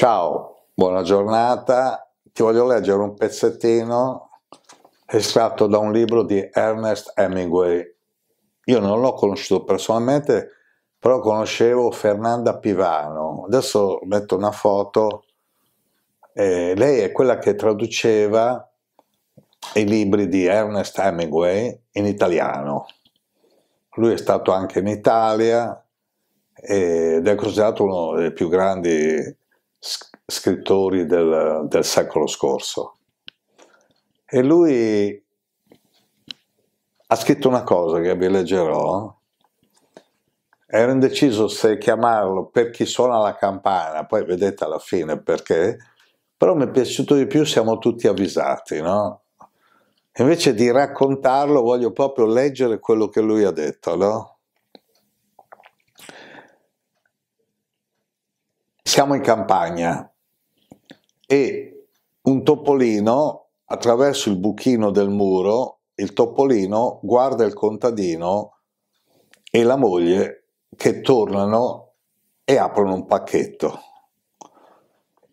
Ciao, buona giornata. Ti voglio leggere un pezzettino estratto da un libro di Ernest Hemingway. Io non l'ho conosciuto personalmente, però conoscevo Fernanda Pivano. Adesso metto una foto. Eh, lei è quella che traduceva i libri di Ernest Hemingway in italiano. Lui è stato anche in Italia ed è considerato uno dei più grandi scrittori del, del secolo scorso. E lui ha scritto una cosa che vi leggerò. Ero indeciso se chiamarlo per chi suona la campana, poi vedete alla fine perché, però mi è piaciuto di più siamo tutti avvisati, no? Invece di raccontarlo voglio proprio leggere quello che lui ha detto, no? siamo in campagna e un topolino attraverso il buchino del muro, il topolino guarda il contadino e la moglie che tornano e aprono un pacchetto.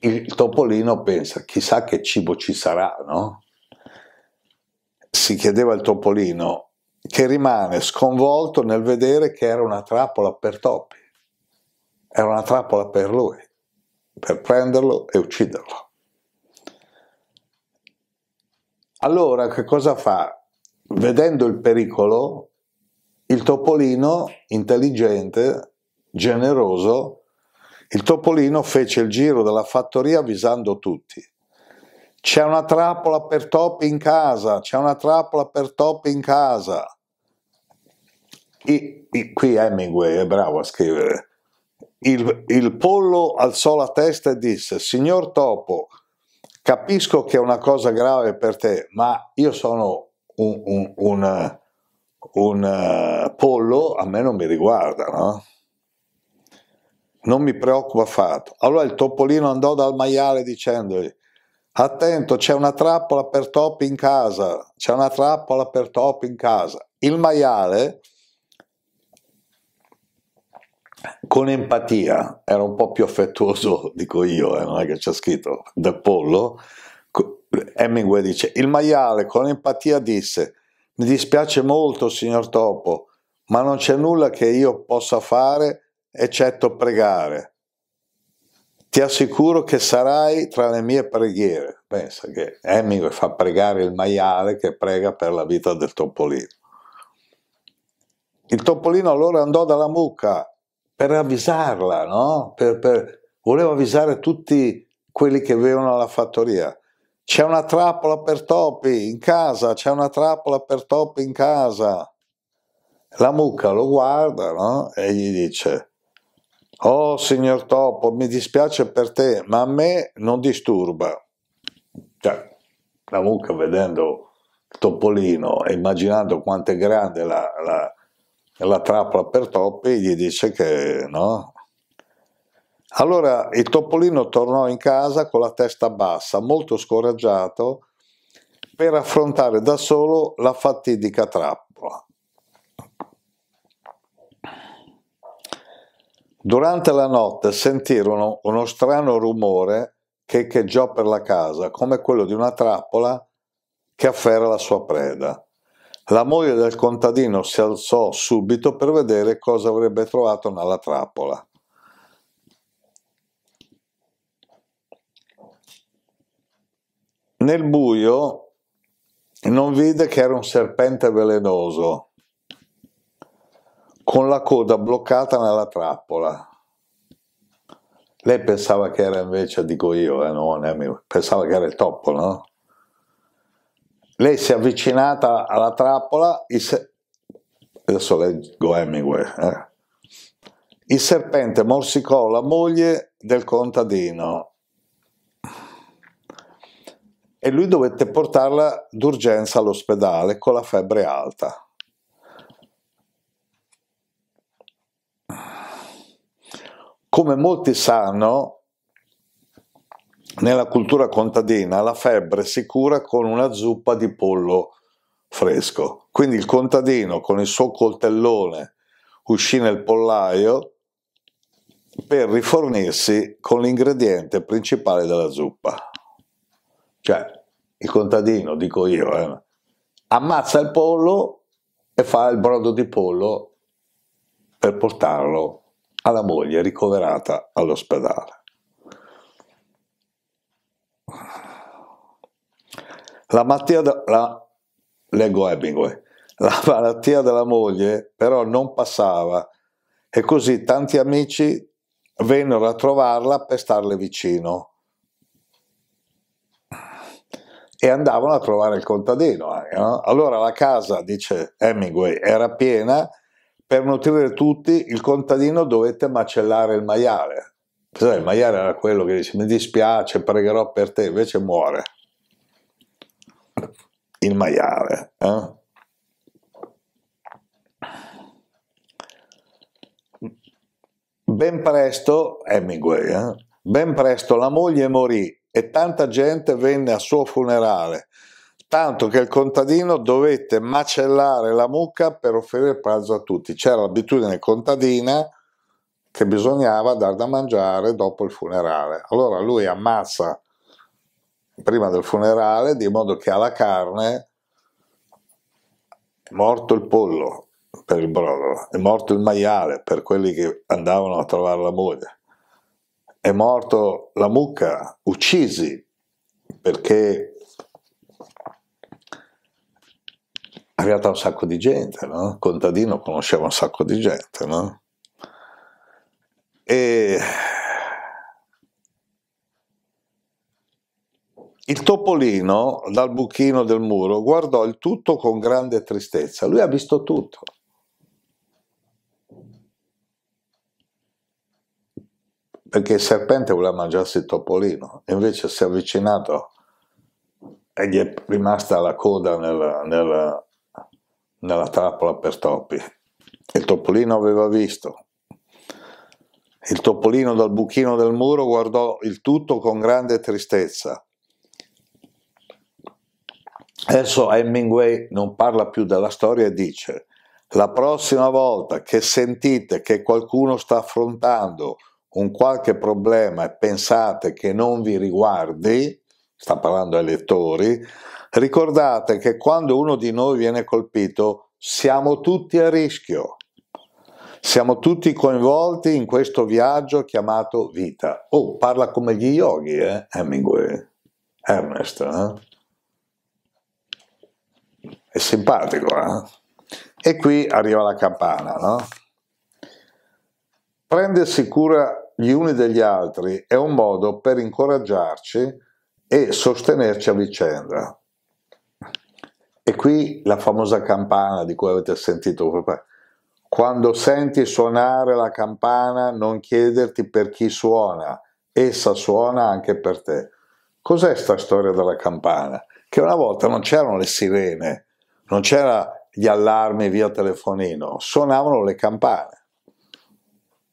Il topolino pensa, chissà che cibo ci sarà, no? Si chiedeva il topolino, che rimane sconvolto nel vedere che era una trappola per topi, era una trappola per lui per prenderlo e ucciderlo. Allora che cosa fa? Vedendo il pericolo, il topolino intelligente, generoso, il topolino fece il giro della fattoria avvisando tutti. C'è una trappola per topi in casa, c'è una trappola per topi in casa. I, i, qui Hemingway è bravo a scrivere. Il, il pollo alzò la testa e disse, signor topo, capisco che è una cosa grave per te, ma io sono un, un, un, un eh, pollo, a me non mi riguarda, no? non mi preoccupa affatto. Allora il topolino andò dal maiale dicendogli, attento, c'è una trappola per topi in casa, c'è una trappola per topi in casa. Il maiale con empatia, era un po' più affettuoso, dico io, eh, non è che c'è scritto, del pollo, Hemingway dice, il maiale con empatia disse, mi dispiace molto signor Topo, ma non c'è nulla che io possa fare eccetto pregare. Ti assicuro che sarai tra le mie preghiere. Pensa che Hemingway fa pregare il maiale che prega per la vita del topolino. Il topolino allora andò dalla mucca per avvisarla, no? per, per, volevo avvisare tutti quelli che avevano la fattoria. C'è una trappola per topi in casa, c'è una trappola per topi in casa. La mucca lo guarda no? e gli dice, oh signor topo, mi dispiace per te, ma a me non disturba. Cioè, la mucca vedendo il topolino e immaginando quanto è grande la, la la trappola per troppi gli dice che no. Allora il topolino tornò in casa con la testa bassa, molto scoraggiato, per affrontare da solo la fatidica trappola. Durante la notte sentirono uno strano rumore che echeggiò per la casa, come quello di una trappola che afferra la sua preda. La moglie del contadino si alzò subito per vedere cosa avrebbe trovato nella trappola. Nel buio non vide che era un serpente velenoso, con la coda bloccata nella trappola. Lei pensava che era invece, dico io, eh, no, pensava che era il topo, no? lei si è avvicinata alla trappola, se... adesso leggo Hemingway, eh. il serpente morsicò la moglie del contadino e lui dovette portarla d'urgenza all'ospedale con la febbre alta. Come molti sanno, nella cultura contadina la febbre si cura con una zuppa di pollo fresco. Quindi il contadino con il suo coltellone uscì nel pollaio per rifornirsi con l'ingrediente principale della zuppa. Cioè, il contadino, dico io, eh, ammazza il pollo e fa il brodo di pollo per portarlo alla moglie ricoverata all'ospedale. La malattia, de, la, la malattia della moglie però non passava e così tanti amici vennero a trovarla per starle vicino e andavano a trovare il contadino. Anche, eh, no? Allora la casa, dice Hemingway, era piena, per nutrire tutti il contadino dovette macellare il maiale. Cioè, il maiale era quello che dice mi dispiace, pregherò per te, invece muore il maiale. Eh? Ben presto, Hemingway, eh, eh? ben presto la moglie morì e tanta gente venne al suo funerale, tanto che il contadino dovette macellare la mucca per offrire il pranzo a tutti. C'era l'abitudine contadina che bisognava dar da mangiare dopo il funerale. Allora lui ammazza prima del funerale, di modo che alla carne è morto il pollo per il brodo, è morto il maiale per quelli che andavano a trovare la moglie, è morto la mucca, uccisi perché è arrivata un sacco di gente, no? Contadino conosceva un sacco di gente, no? E Il topolino dal buchino del muro guardò il tutto con grande tristezza. Lui ha visto tutto. Perché il serpente voleva mangiarsi il topolino, invece si è avvicinato e gli è rimasta la coda nella, nella, nella trappola per topi. Il topolino aveva visto. Il topolino dal buchino del muro guardò il tutto con grande tristezza. Adesso Hemingway non parla più della storia e dice la prossima volta che sentite che qualcuno sta affrontando un qualche problema e pensate che non vi riguardi, sta parlando ai lettori, ricordate che quando uno di noi viene colpito siamo tutti a rischio, siamo tutti coinvolti in questo viaggio chiamato vita. Oh, parla come gli yoghi, eh? Hemingway, Ernest, eh? È simpatico, no? Eh? E qui arriva la campana, no? Prendersi cura gli uni degli altri è un modo per incoraggiarci e sostenerci a vicenda. E qui la famosa campana di cui avete sentito. Quando senti suonare la campana non chiederti per chi suona, essa suona anche per te. Cos'è sta storia della campana? Che una volta non c'erano le sirene, non c'erano gli allarmi via telefonino, suonavano le campane.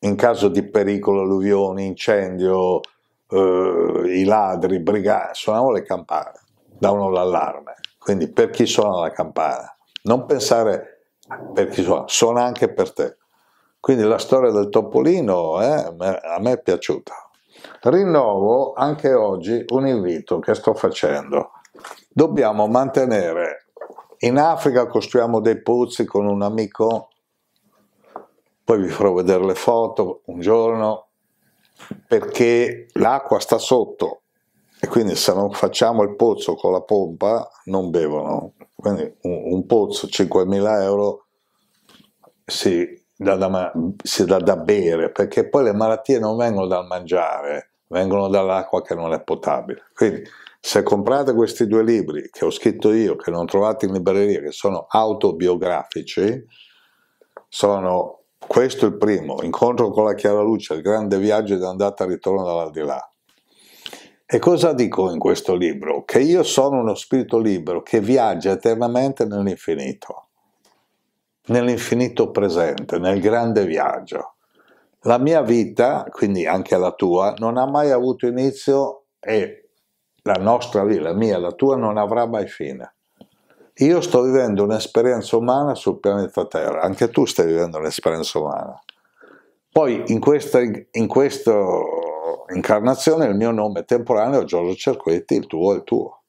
In caso di pericolo, alluvioni, incendio, eh, i ladri, brigati, suonavano le campane, davano l'allarme. Quindi per chi suona la campana? Non pensare per chi suona, suona anche per te. Quindi la storia del Topolino eh, a me è piaciuta. Rinnovo anche oggi un invito che sto facendo. Dobbiamo mantenere in Africa costruiamo dei pozzi con un amico, poi vi farò vedere le foto un giorno, perché l'acqua sta sotto e quindi se non facciamo il pozzo con la pompa non bevono. Quindi un, un pozzo 5.000 euro si dà, da, si dà da bere, perché poi le malattie non vengono dal mangiare, vengono dall'acqua che non è potabile. Quindi se comprate questi due libri che ho scritto io, che non trovate in libreria, che sono autobiografici, sono questo è il primo, Incontro con la Chiara Luce, il grande viaggio di andata e ritorno dall'aldilà. E cosa dico in questo libro? Che io sono uno spirito libero che viaggia eternamente nell'infinito, nell'infinito presente, nel grande viaggio. La mia vita, quindi anche la tua, non ha mai avuto inizio e la nostra lì, la mia, la tua, non avrà mai fine. Io sto vivendo un'esperienza umana sul pianeta Terra, anche tu stai vivendo un'esperienza umana. Poi in questa, in questa incarnazione il mio nome temporaneo è Giorgio Cerquetti, il tuo è il tuo.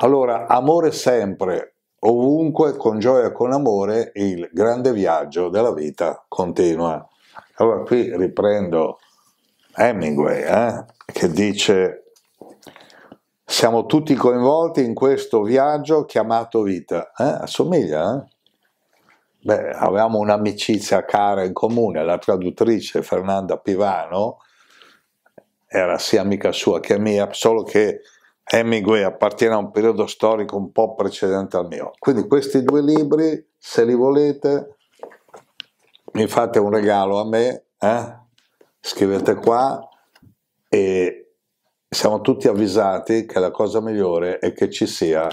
Allora, amore sempre, ovunque, con gioia e con amore, il grande viaggio della vita continua. Allora qui riprendo Hemingway, eh, che dice siamo tutti coinvolti in questo viaggio chiamato vita. Eh? Assomiglia, eh? Beh, avevamo un'amicizia cara in comune, la traduttrice Fernanda Pivano, era sia amica sua che mia, solo che Hemingway appartiene a un periodo storico un po' precedente al mio. Quindi questi due libri, se li volete, mi fate un regalo a me, eh? scrivete qua e siamo tutti avvisati che la cosa migliore è che ci sia